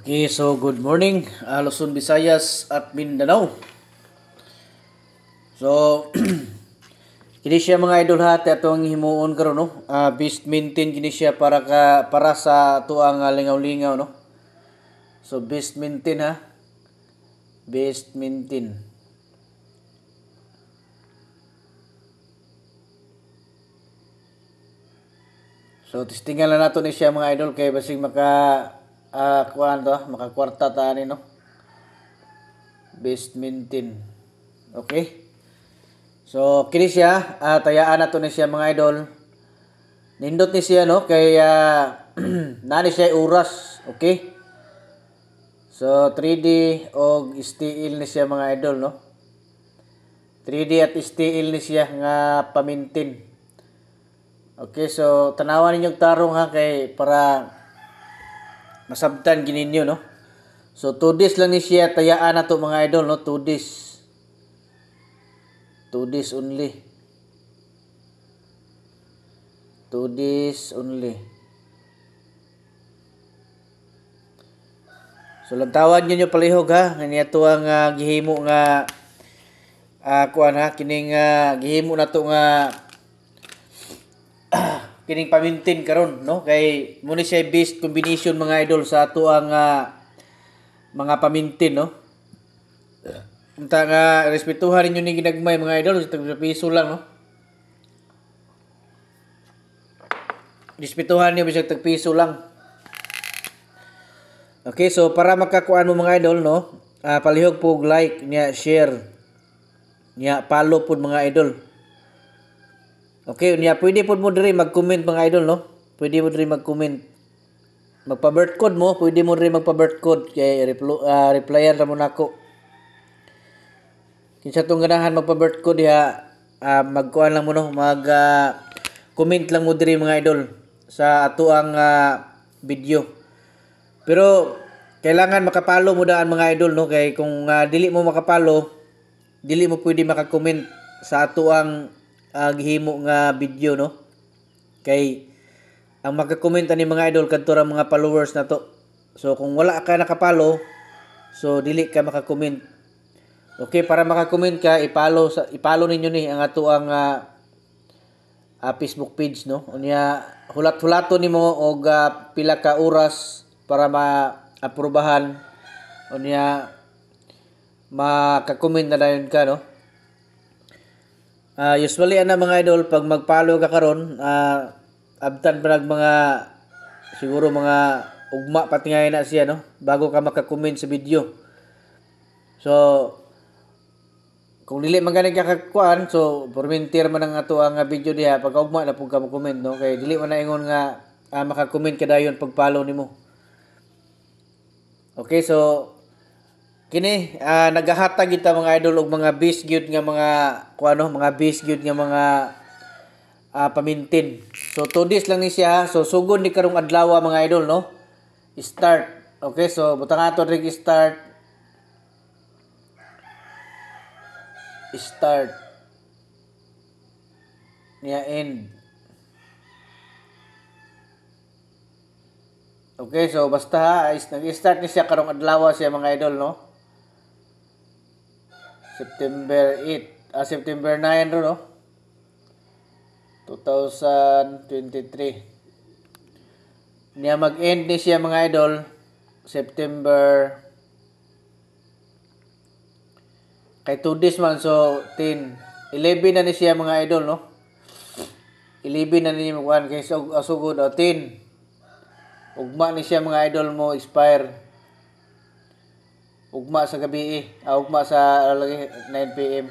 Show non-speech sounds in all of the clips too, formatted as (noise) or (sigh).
Okay, so good morning, Luzon, Visayas at Mindanao. So, (clears throat) kini siya mga idol ha, atong himuon karon no. Uh, best maintain kini siya para ka para sa tuang ah, lingaw-lingaw no. So best maintain ha. Best maintain. So testingan na nato ni siya mga idol kay basig maka ah uh, kuan to makakwarta ta ni no basement okay so kini siya uh, tayaan nato ni siya mga idol nindot ni siya no kay uh, ah, (clears throat) nani siya oras okay so 3D og steel ni siya mga idol no 3D at steel ni siya nga pamintin okay so tanawan ninyong tarong ha kay para masabtan gininyo no so 2 days lang ni siya tayaan na mga idol no 2 days 2 days only 2 days only So lantawan niyo palihog ha ngani ato ang uh, gihimo nga uh, ah, kuan ha kining uh, gihimo nato to nga kining pamintin karon no kay mo siya based combination mga idol sa ato ang uh, mga pamintin no unta nga uh, respetuhan ninyo ni ginagmay mga idol sa piso lang no respetuhan niyo bisag tag piso lang Okay, so para makakuan mo mga idol, no? Uh, palihog po like, niya, share, niya, follow po mga idol. Okay, unya pwede pud mo diri mag-comment mga idol no. Pwede mo diri mag-comment. Magpa-birth code mo, pwede mo diri magpa-birth code kay reply, uh, ah, replyan ra mo nako. Kinsa tong ganahan magpa-birth code diha uh, magkuan lang mo no, mag uh, comment lang mo diri mga idol sa ato ang uh, video. Pero kailangan makapalo mo daan mga idol no kay kung uh, dili mo makapalo dili mo pwede maka-comment sa ato ang uh, gihimo nga video no kay ang magkakomenta ni mga idol kadto ra mga followers nato so kung wala ka nakapalo so dili ka makakomment okay para makakomment ka ipalo sa ipalo ninyo ni ang ato ang uh, uh, Facebook page no unya hulat-hulato nimo og uh, pila ka oras para ma maaprubahan unya makakomment na dayon ka no Uh, usually ana mga idol pag magpalo ka karon uh, abtan pa nag mga siguro mga ugma patingay na siya no bago ka makakomment sa video. So kung dili man ganing kakuan so permintir man ang ato ang ah, video diha pag ugma na pug ka mag comment no kay dili man na ingon nga uh, maka-comment ka dayon pag follow nimo. Okay so kini uh, ah, nagahatag kita mga idol og mga biscuit nga mga kuano mga biscuit nga mga uh, pamintin. So 2 days lang ni siya. So sugod ni karong adlaw mga idol no. Start. Okay, so butang ato rig start. Start. Niya end. Okay, so basta ha, nag-start ni siya karong adlaw siya mga idol no. September 8, ah, September 9 ro, no? 2023. Niya mag-end ni siya mga idol, September kay 2 days man, so 10, 11 na ni siya mga idol, no? 11 na ni magkuhan kay Asugod, ah, o 10. Ugma ni siya mga idol mo, expire ugma sa gabi eh. Ah, ugma sa ah, lagi 9 pm.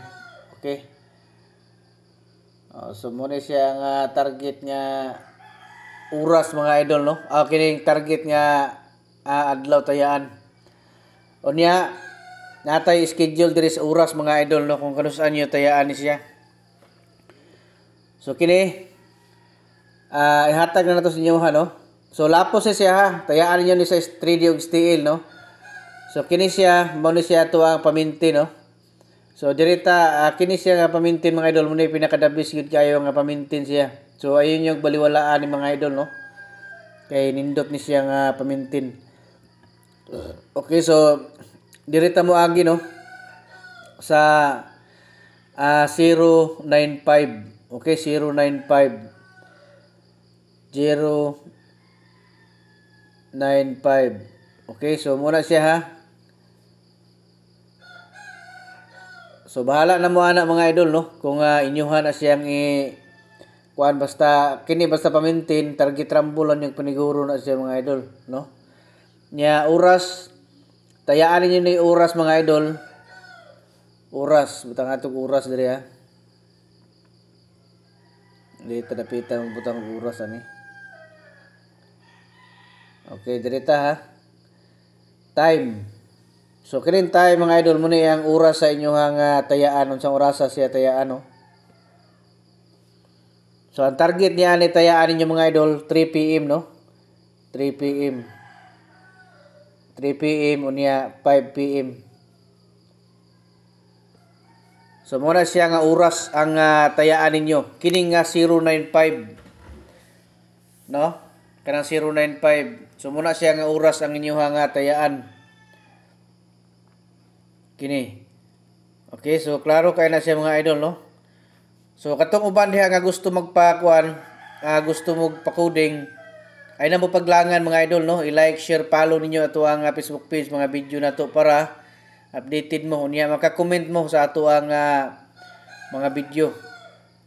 Okay. Oh, so muna siya ang uh, target nga uras mga idol no. Ah, kining target nga ah, adlaw tayaan. Unya natay schedule diri sa oras mga idol no kung kanus-an niyo tayaan ni siya. So kini ah uh, ihatag na nato sa inyo ha no. So lapos siya ha. Tayaan niyo ni sa 3D steel no. So kini siya, mao siya ato ang pamintin no. So dirita uh, ah, kini siya nga pamintin mga idol muna pinakadabis gid kayo nga pamintin siya. So ayun yung baliwalaan ni mga idol no. Kay nindot ni siya nga pamintin. Okay so dirita mo agi no sa uh, ah, 095 okay 095 0 95 okay so muna siya ha So bahala na mo ana mga idol no kung uh, inyuhan na siyang i kuan basta kini basta pamintin target rambulan yung paniguro na siya mga idol no. Nya oras tayaan niyo ni oras mga idol. Oras butang atog oras diri ha. Ah. Dili tadapita ang butang oras ani. Okay, dirita ha. Time So kinin tayo mga idol muna ang oras sa inyo hang uh, tayaan unsang orasa siya tayaan no. So ang target niya ni tayaan ninyo mga idol 3 PM no. 3 PM. 3 PM unya 5 PM. So na siya nga oras ang uh, tayaan ninyo. kining nga 095. No? Kanang 095. So na siya nga oras ang inyo nga ah, tayaan kini okay so klaro kay na siya mga idol no so katong uban diha nga gusto magpakuan uh, gusto mo pa ay na mo paglangan mga idol no i-like share follow ninyo ato ang uh, Facebook page mga video na to para updated mo unya maka-comment mo sa ato ang uh, mga video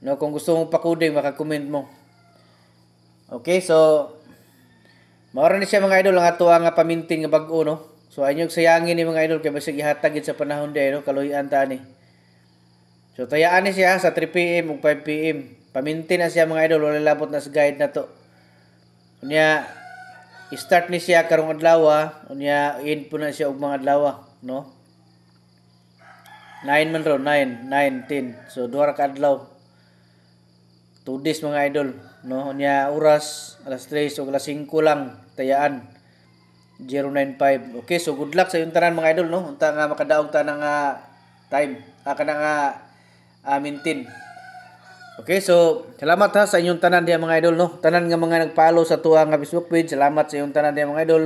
no kung gusto mo pa-coding maka-comment mo okay so Maura ni siya mga idol ang ato ang paminting nga bag-o no. So anyog sayangin ni mga idol kay basig ihatag sa panahon day no kaluyan ta ni. So tayaan ni siya sa 3 pm ug 5 pm. Pamintin na siya mga idol wala labot na sa guide na to. Unya start ni siya karong adlaw, unya in po na siya og mga adlaw, no? 9 man ro, 9, 19. 10. So duha ka adlaw. 2 days mga idol, no? Unya oras alas 3 o alas 5 lang tayaan. 095. Okay, so good luck sa yung tanan mga idol no. Unta nga makadaog ta nga time, ah, kana nga uh, maintain. Okay, so salamat ha sa inyong tanan diya mga idol no. Tanan nga mga nagpalo sa tuwa nga Facebook page, salamat sa inyong tanan diya mga idol.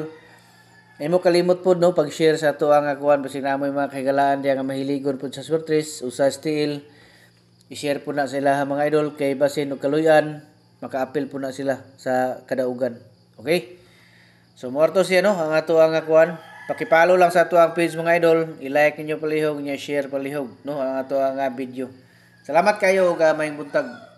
Ay mo kalimot pod no pag-share sa tuwa nga kuan basi namoy mga kagalaan diya nga mahiligon pod sa Swertres, usa steel. I-share po na sa ila mga idol kay basin og kaluyan makaapil po na sila sa kadaugan. Okay? So muarto si ano ang ato ang akuan. Pakipalo lang sa ato ang page mga idol, i-like niyo palihog, niya share palihog no ang ato ang video. Salamat kayo ug uh, buntag.